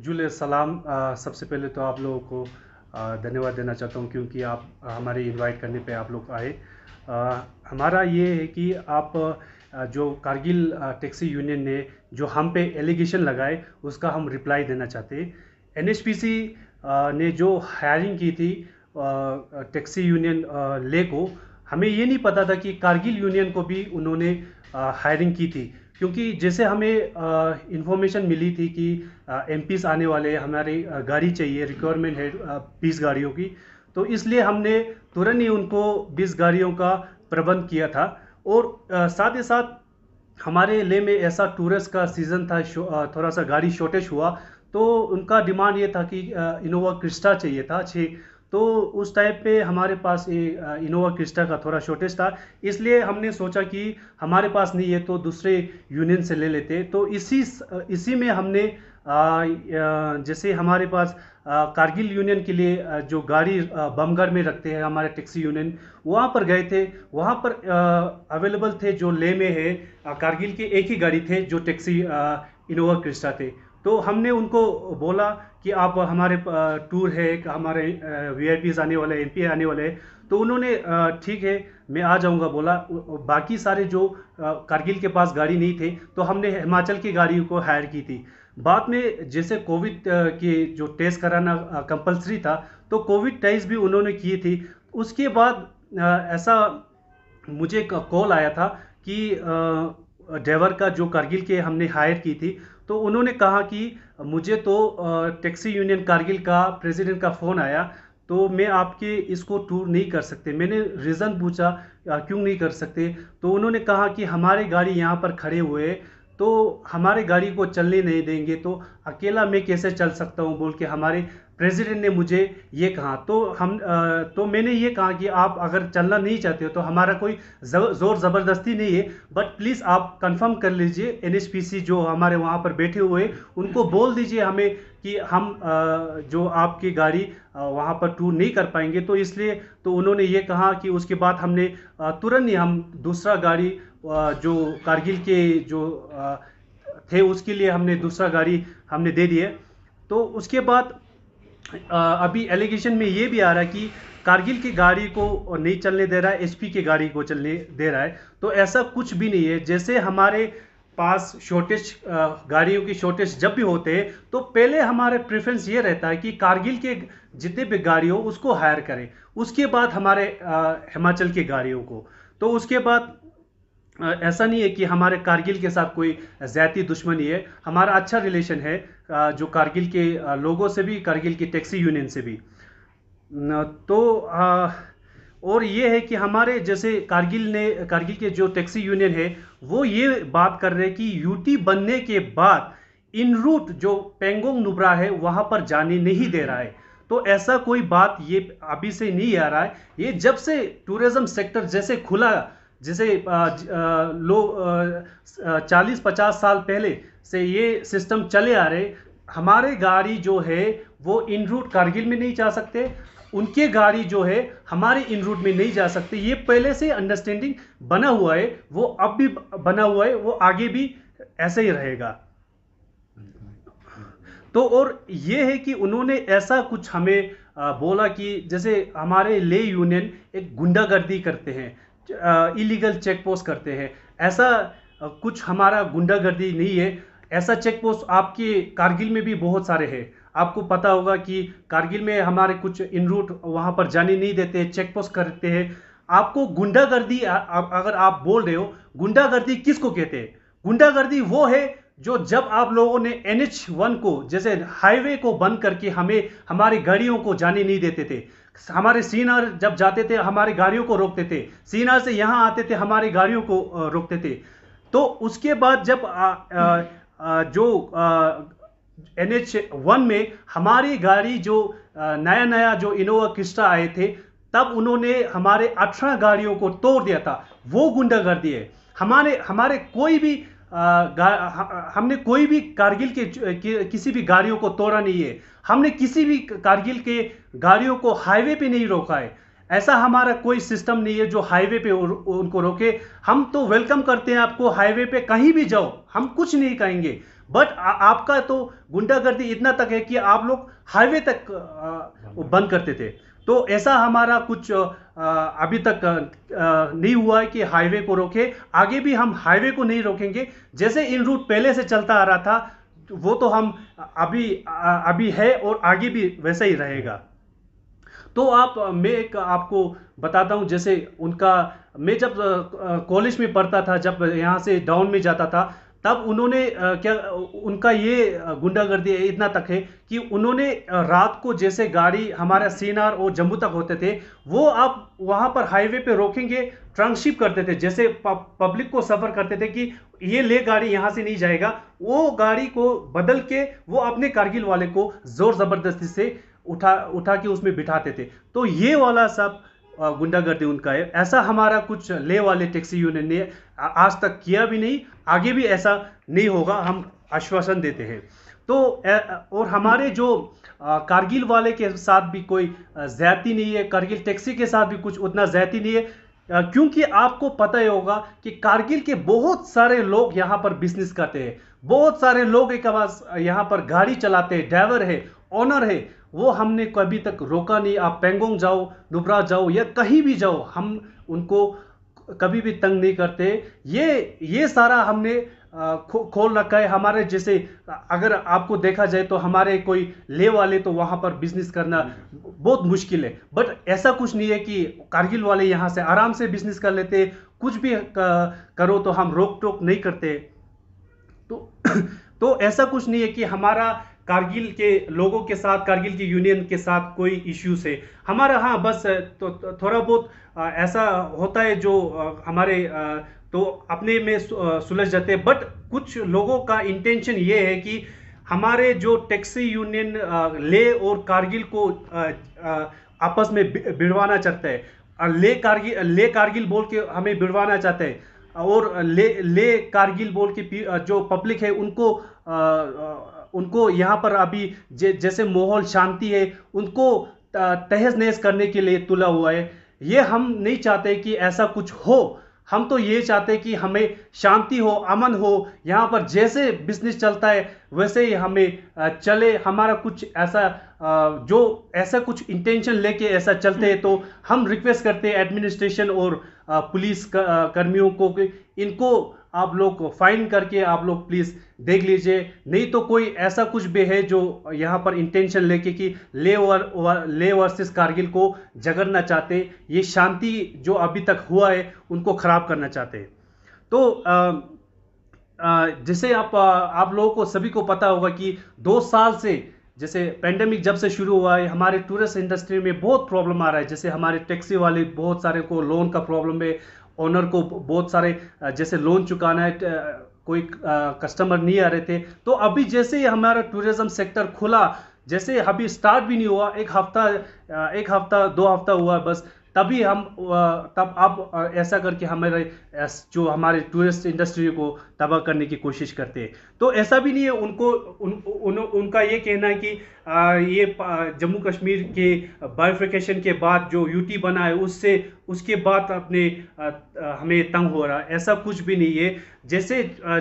जुले सलाम सबसे पहले तो आप लोगों को धन्यवाद देना चाहता हूँ क्योंकि आप हमारे इनवाइट करने पे आप लोग आए हमारा ये है कि आप जो कारगिल टैक्सी यूनियन ने जो हम पे एलिगेशन लगाए उसका हम रिप्लाई देना चाहते हैं एन ने जो हायरिंग की थी टैक्सी यूनियन ले को हमें ये नहीं पता था कि कारगिल यूनियन को भी उन्होंने हायरिंग की थी क्योंकि जैसे हमें इन्फॉर्मेशन मिली थी कि एम आने वाले हमारी गाड़ी चाहिए रिक्वायरमेंट है बीस गाड़ियों की तो इसलिए हमने तुरंत ही उनको बीस गाड़ियों का प्रबंध किया था और साथ ही साथ हमारे ले में ऐसा टूरिस्ट का सीज़न था थोड़ा सा गाड़ी शॉर्टेज हुआ तो उनका डिमांड ये था कि इनोवा क्रिस्टा चाहिए था छः तो उस टाइप पे हमारे पास ये इनोवा क्रिस्टा का थोड़ा शॉर्टेज था इसलिए हमने सोचा कि हमारे पास नहीं है तो दूसरे यूनियन से ले लेते तो इसी इसी में हमने जैसे हमारे पास कारगिल यूनियन के लिए जो गाड़ी बमगढ़ में रखते हैं हमारे टैक्सी यूनियन वहाँ पर गए थे वहाँ पर अवेलेबल थे जो ले में है कारगिल के एक ही गाड़ी थे जो टैक्सी इनोवा क्रिस्टा थे तो हमने उनको बोला कि आप हमारे टूर है हमारे वी आने वाले एम पी आने वाले तो उन्होंने ठीक है मैं आ जाऊंगा बोला बाकी सारे जो कारगिल के पास गाड़ी नहीं थे तो हमने हिमाचल की गाड़ी को हायर की थी बाद में जैसे कोविड के जो टेस्ट कराना कंपलसरी था तो कोविड टेस्ट भी उन्होंने किए थे उसके बाद ऐसा मुझे कॉल आया था कि ड्राइवर का जो कारगिल के हमने हायर की थी तो उन्होंने कहा कि मुझे तो टैक्सी यूनियन कारगिल का प्रेसिडेंट का फ़ोन आया तो मैं आपके इसको टूर नहीं कर सकते मैंने रीज़न पूछा क्यों नहीं कर सकते तो उन्होंने कहा कि हमारे गाड़ी यहाँ पर खड़े हुए तो हमारे गाड़ी को चलने नहीं देंगे तो अकेला मैं कैसे चल सकता हूँ बोल के हमारे प्रेसिडेंट ने मुझे ये कहा तो हम तो मैंने ये कहा कि आप अगर चलना नहीं चाहते हो तो हमारा कोई ज़ोर ज़बरदस्ती नहीं है बट प्लीज़ आप कंफर्म कर लीजिए एनएचपीसी जो हमारे वहाँ पर बैठे हुए उनको बोल दीजिए हमें कि हम जो आपकी गाड़ी वहाँ पर टूर नहीं कर पाएंगे तो इसलिए तो उन्होंने ये कहा कि उसके बाद हमने तुरंत ही हम दूसरा गाड़ी जो कारगिल के जो थे उसके लिए हमने दूसरा गाड़ी हमने दे दिए तो उसके बाद अभी एलिगेशन में ये भी आ रहा है कि कारगिल की गाड़ी को नहीं चलने दे रहा है एसपी की गाड़ी को चलने दे रहा है तो ऐसा कुछ भी नहीं है जैसे हमारे पास शॉर्टेज गाड़ियों की शॉर्टेज जब भी होते हैं तो पहले हमारे प्रेफरेंस ये रहता है कि कारगिल के जितने भी गाड़ी हो उसको हायर करें उसके बाद हमारे हिमाचल की गाड़ियों को तो उसके बाद ऐसा नहीं है कि हमारे कारगिल के साथ कोई ज़्यादा दुश्मनी है हमारा अच्छा रिलेशन है जो कारगिल के लोगों से भी कारगिल की टैक्सी यूनियन से भी तो और ये है कि हमारे जैसे कारगिल ने कारगिल के जो टैक्सी यूनियन है वो ये बात कर रहे हैं कि यूटी बनने के बाद इन रूट जो पेंगोंग नुब्रा है वहाँ पर जाने नहीं दे रहा है तो ऐसा कोई बात ये अभी से नहीं आ रहा है ये जब से टूरिज्म सेक्टर जैसे खुला जैसे लो चालीस पचास साल पहले से ये सिस्टम चले आ रहे हमारे गाड़ी जो है वो इन रूट कारगिल में नहीं जा सकते उनके गाड़ी जो है हमारे इन रूट में नहीं जा सकते ये पहले से अंडरस्टैंडिंग बना हुआ है वो अब भी बना हुआ है वो आगे भी ऐसे ही रहेगा तो और ये है कि उन्होंने ऐसा कुछ हमें बोला कि जैसे हमारे ले यूनियन एक गुंडागर्दी करते हैं इलीगल चेक पोस्ट करते हैं ऐसा कुछ हमारा गुंडागर्दी नहीं है ऐसा चेक पोस्ट आपके कारगिल में भी बहुत सारे हैं आपको पता होगा कि कारगिल में हमारे कुछ इन रूट वहाँ पर जाने नहीं देते चेक पोस्ट करते हैं आपको गुंडागर्दी अगर आप बोल रहे हो गुंडागर्दी किसको कहते हैं गुंडागर्दी वो है जो जब आप लोगों ने एन एच वन को जैसे हाईवे को बंद करके हमें हमारी गाड़ियों को जाने नहीं देते थे हमारे सीनार जब जाते थे हमारी गाड़ियों को रोकते थे सीनार से यहाँ आते थे हमारी गाड़ियों को रोकते थे तो उसके बाद जब आ, आ, आ, जो एन एच वन में हमारी गाड़ी जो नया नया जो इनोवा क्रिस्टा आए थे तब उन्होंने हमारे अठारह गाड़ियों को तोड़ दिया था वो गुंडागर्दी है हमारे हमारे कोई भी हमने कोई भी कारगिल के किसी भी गाड़ियों को तोड़ा नहीं है हमने किसी भी कारगिल के गाड़ियों को हाईवे पे नहीं रोका है ऐसा हमारा कोई सिस्टम नहीं है जो हाईवे पे उनको रोके हम तो वेलकम करते हैं आपको हाईवे पे कहीं भी जाओ हम कुछ नहीं कहेंगे बट आपका तो गुंडागर्दी इतना तक है कि आप लोग हाईवे तक बंद करते थे तो ऐसा हमारा कुछ अभी तक नहीं हुआ है कि हाईवे को रोके आगे भी हम हाईवे को नहीं रोकेंगे जैसे इन रूट पहले से चलता आ रहा था वो तो हम अभी अभी है और आगे भी वैसा ही रहेगा तो आप मैं एक आपको बताता हूँ जैसे उनका मैं जब कॉलेज में पढ़ता था जब यहाँ से डाउन में जाता था तब उन्होंने क्या उनका ये गुंडागर्दी इतना तक है कि उन्होंने रात को जैसे गाड़ी हमारा सीनार और जम्मू तक होते थे वो आप वहाँ पर हाईवे पे रोकेंगे ट्रंकशिप करते थे जैसे पब्लिक को सफ़र करते थे कि ये ले गाड़ी यहाँ से नहीं जाएगा वो गाड़ी को बदल के वो अपने कारगिल वाले को ज़ोर ज़बरदस्ती से उठा उठा के उसमें बिठाते थे तो ये वाला सब गुंडागर्दी उनका है ऐसा हमारा कुछ ले वाले टैक्सी यूनियन ने आज तक किया भी नहीं आगे भी ऐसा नहीं होगा हम आश्वासन देते हैं तो और हमारे जो कारगिल वाले के साथ भी कोई ज्यादती नहीं है कारगिल टैक्सी के साथ भी कुछ उतना ज्यादती नहीं है क्योंकि आपको पता ही होगा कि कारगिल के बहुत सारे लोग यहाँ पर बिजनेस करते हैं बहुत सारे लोग एक यहाँ पर गाड़ी चलाते हैं ड्राइवर है ऑनर है वो हमने कभी तक रोका नहीं आप पेंगोंग जाओ नुब्रा जाओ या कहीं भी जाओ हम उनको कभी भी तंग नहीं करते ये ये सारा हमने खो, खोल रखा है हमारे जैसे अगर आपको देखा जाए तो हमारे कोई ले वाले तो वहाँ पर बिजनेस करना बहुत मुश्किल है बट ऐसा कुछ नहीं है कि कारगिल वाले यहाँ से आराम से बिजनेस कर लेते कुछ भी करो तो हम रोक टोक नहीं करते तो तो ऐसा कुछ नहीं है कि हमारा कारगिल के लोगों के साथ कारगिल की यूनियन के साथ कोई इश्यूज है हमारा हाँ बस तो, तो थोड़ा बहुत ऐसा होता है जो हमारे तो अपने में सुलझ जाते हैं बट कुछ लोगों का इंटेंशन ये है कि हमारे जो टैक्सी यूनियन ले और कारगिल को आपस में भिड़वाना चाहता है ले कारगिल ले कारगिल बोल के हमें भिड़वाना चाहते हैं और ले ले कारगिल बोल के जो पब्लिक है उनको आ, आ, उनको यहाँ पर अभी जैसे माहौल शांति है उनको तहस नहस करने के लिए तुला हुआ है ये हम नहीं चाहते कि ऐसा कुछ हो हम तो ये चाहते कि हमें शांति हो अमन हो यहाँ पर जैसे बिजनेस चलता है वैसे ही हमें चले हमारा कुछ ऐसा जो ऐसा कुछ इंटेंशन लेके ऐसा चलते हैं तो हम रिक्वेस्ट करते हैं एडमिनिस्ट्रेशन और पुलिस कर्मियों को कि इनको आप लोग फाइन करके आप लोग प्लीज़ देख लीजिए नहीं तो कोई ऐसा कुछ भी है जो यहाँ पर इंटेंशन लेके कि ले वर ले वर्सेस कारगिल को जगड़ना चाहते ये शांति जो अभी तक हुआ है उनको ख़राब करना चाहते हैं तो आ, आ, जैसे आप आ, आप लोगों को सभी को पता होगा कि दो साल से जैसे पेंडेमिक जब से शुरू हुआ है हमारे टूरिस्ट इंडस्ट्री में बहुत प्रॉब्लम आ रहा है जैसे हमारे टैक्सी वाले बहुत सारे को लोन का प्रॉब्लम है ओनर को बहुत सारे जैसे लोन चुकाना है कोई कस्टमर नहीं आ रहे थे तो अभी जैसे ही हमारा टूरिज्म सेक्टर खुला जैसे अभी स्टार्ट भी नहीं हुआ एक हफ्ता एक हफ्ता दो हफ्ता हुआ बस तभी हम तब आप ऐसा करके हमारे जो हमारे टूरिस्ट इंडस्ट्री को तबाह करने की कोशिश करते हैं तो ऐसा भी नहीं है उनको उन, उन, उनका ये कहना है कि आ, ये जम्मू कश्मीर के बायोफिकेशन के बाद जो यूटी बना है उससे उसके बाद अपने आ, हमें तंग हो रहा है ऐसा कुछ भी नहीं है जैसे आ,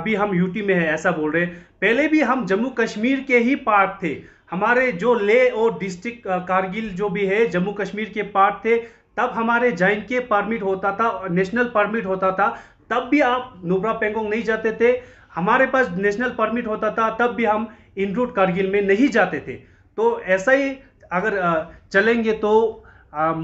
अभी हम यूटी में है ऐसा बोल रहे हैं पहले भी हम जम्मू कश्मीर के ही पार्ट थे हमारे जो ले और डिस्ट्रिक्ट कारगिल जो भी है जम्मू कश्मीर के पार्ट थे तब हमारे जैन के परमिट होता था नेशनल परमिट होता था तब भी आप नुब्रा पेंगोंग नहीं जाते थे हमारे पास नेशनल परमिट होता था तब भी हम इन रूट कारगिल में नहीं जाते थे तो ऐसा ही अगर चलेंगे तो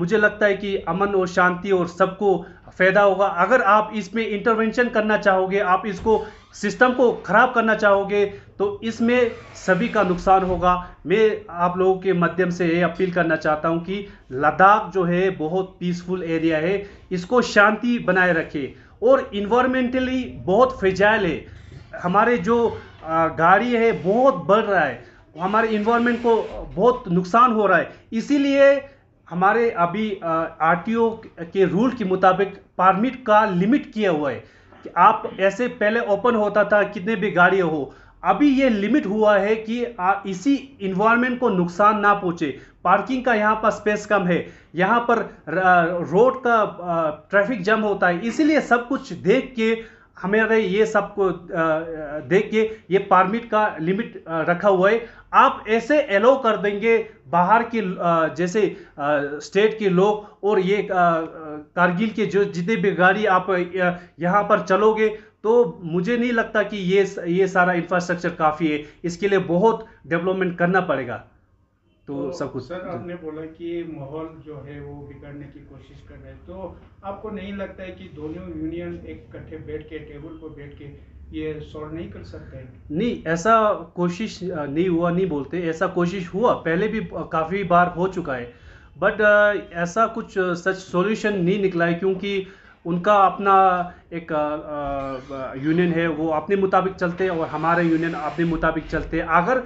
मुझे लगता है कि अमन और शांति और सबको फ़ायदा होगा अगर आप इसमें इंटरवेंशन करना चाहोगे आप इसको सिस्टम को ख़राब करना चाहोगे तो इसमें सभी का नुकसान होगा मैं आप लोगों के माध्यम से ये अपील करना चाहता हूँ कि लद्दाख जो है बहुत पीसफुल एरिया है इसको शांति बनाए रखें और इन्वामेंटली बहुत फिजाइल है हमारे जो गाड़ी है बहुत बढ़ रहा है हमारे इन्वामेंट को बहुत नुकसान हो रहा है इसीलिए हमारे अभी आर के रूल के मुताबिक परमिट का लिमिट किया हुआ है कि आप ऐसे पहले ओपन होता था कितने भी गाड़ियाँ हो अभी ये लिमिट हुआ है कि इसी इन्वायरमेंट को नुकसान ना पहुंचे पार्किंग का यहाँ पर स्पेस कम है यहाँ पर रोड का ट्रैफिक जम होता है इसीलिए सब कुछ देख के हमारे ये सब को देख के ये परमिट का लिमिट रखा हुआ है आप ऐसे एलो कर देंगे बाहर के जैसे स्टेट के लोग और ये कारगिल के जो जितने भी गाड़ी आप यहाँ पर चलोगे तो मुझे नहीं लगता कि ये ये सारा इंफ्रास्ट्रक्चर काफ़ी है इसके लिए बहुत डेवलपमेंट करना पड़ेगा तो, तो सब कुछ सर आपने बोला कि माहौल जो है वो बिगड़ने की कोशिश कर रहे हैं तो आपको नहीं लगता है कि दोनों यूनियन एक इकट्ठे बैठ के टेबल पर बैठ के ये सॉल्व नहीं कर सकते नहीं ऐसा कोशिश नहीं हुआ नहीं बोलते ऐसा कोशिश हुआ पहले भी काफ़ी बार हो चुका है बट ऐसा कुछ सच सॉल्यूशन नहीं निकला है क्योंकि उनका अपना एक यूनियन है वो अपने मुताबिक चलते हैं और हमारे यूनियन अपने मुताबिक चलते हैं अगर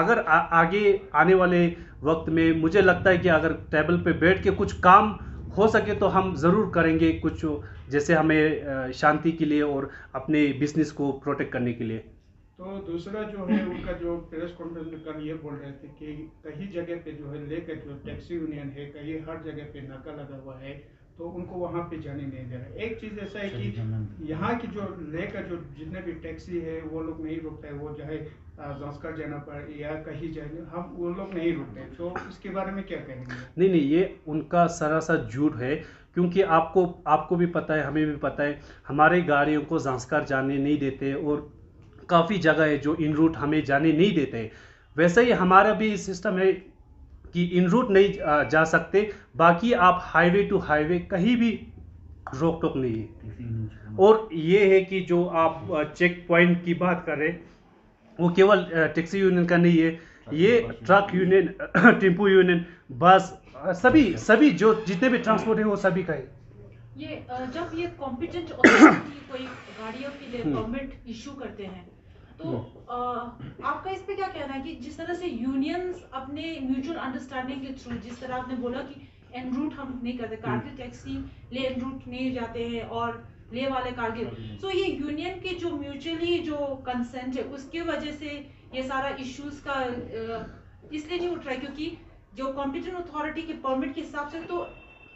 अगर आ, आगे आने वाले वक्त में मुझे लगता है कि अगर टेबल पे बैठ के कुछ काम हो सके तो हम ज़रूर करेंगे कुछ जैसे हमें शांति के लिए और अपने बिजनेस को प्रोटेक्ट करने के लिए तो दूसरा जो है उनका जो प्रेस कॉन्फ्रेंस में कल ये बोल रहे थे कि कहीं जगह पे जो है लेकर जो टैक्सी यूनियन है कहीं हर जगह पे नाका लगा हुआ है तो उनको वहाँ पे जाने नहीं दे रहा एक चीज़ ऐसा है कि यहाँ की जो लेकर जो जितने भी टैक्सी है वो लोग नहीं रुकते हैं वो चाहे जोस्कर जाना पड़े या कहीं जाए हम वो लोग नहीं रुकते तो इसके बारे में क्या कहेंगे नहीं नहीं ये उनका सरासर झूठ है क्योंकि आपको आपको भी पता है हमें भी पता है हमारे गाड़ियों को जंसकर जाने नहीं देते और काफ़ी जगह है जो इन रूट हमें जाने नहीं देते वैसे ही हमारा भी सिस्टम है कि इन रूट नहीं जा सकते बाकी आप हाईवे टू हाईवे कहीं भी रोक टोक नहीं है और ये है कि जो आप चेक पॉइंट की बात करें वो केवल टैक्सी यूनियन का नहीं है ये ट्रक यूनियन टेम्पो यूनियन बस सभी अच्छा। सभी जो जितने भी ट्रांसपोर्ट है वो सभी का है ये जब ये कॉम्पिटेंट कोई गाड़ियों के लिए गवर्नमेंट हम्म। इशू करते हैं तो आपका इस पे क्या कहना है कि जिस तरह से यूनियंस अपने म्यूचुअल अंडरस्टैंडिंग के थ्रू जिस तरह आपने बोला कि एन रूट हम नहीं करते हम्म। कारगिल टैक्सी ले एन रूट नहीं जाते हैं और ले वाले कारगिल सो तो ये यूनियन के जो म्यूचुअली जो कंसेंट है उसके वजह से ये सारा इश्यूज का इसलिए नहीं उठ रहा है क्योंकि जो कॉम्पिटेंट अथॉरिटी के परमिट के हिसाब से तो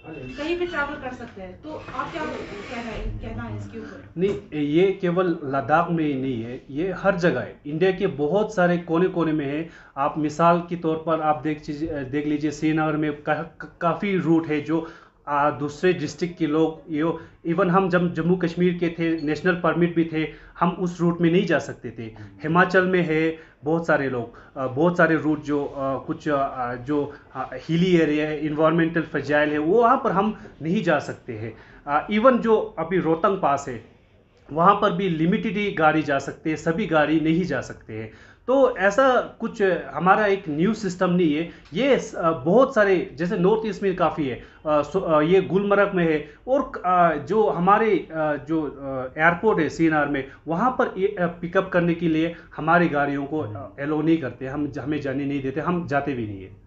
कहीं भी ट्रैवल कर सकते हैं तो आप क्या कहना है इसके ऊपर नहीं ये केवल लद्दाख में ही नहीं है ये हर जगह है इंडिया के बहुत सारे कोने कोने में है आप मिसाल के तौर पर आप देख देख लीजिए श्रीनगर में का, काफ़ी रूट है जो दूसरे डिस्ट्रिक्ट के लोग यो इवन हम जब जम्मू कश्मीर के थे नेशनल परमिट भी थे हम उस रूट में नहीं जा सकते थे हम्म। हिमाचल में है बहुत सारे लोग बहुत सारे रूट जो कुछ जो हिली एरिया है इन्वामेंटल फजाइल है वो वहाँ पर हम नहीं जा सकते हैं इवन जो अभी रोहतंग पास है वहाँ पर भी लिमिटेड ही गाड़ी जा सकती है सभी गाड़ी नहीं जा सकते हैं तो ऐसा कुछ हमारा एक न्यू सिस्टम नहीं है ये बहुत सारे जैसे नॉर्थ ईस्ट में काफ़ी है ये गुलमर्ग में है और जो हमारे जो एयरपोर्ट है सी में वहाँ पर पिकअप करने के लिए हमारी गाड़ियों को एलो नहीं करते हम हमें जाने नहीं देते हम जाते भी नहीं है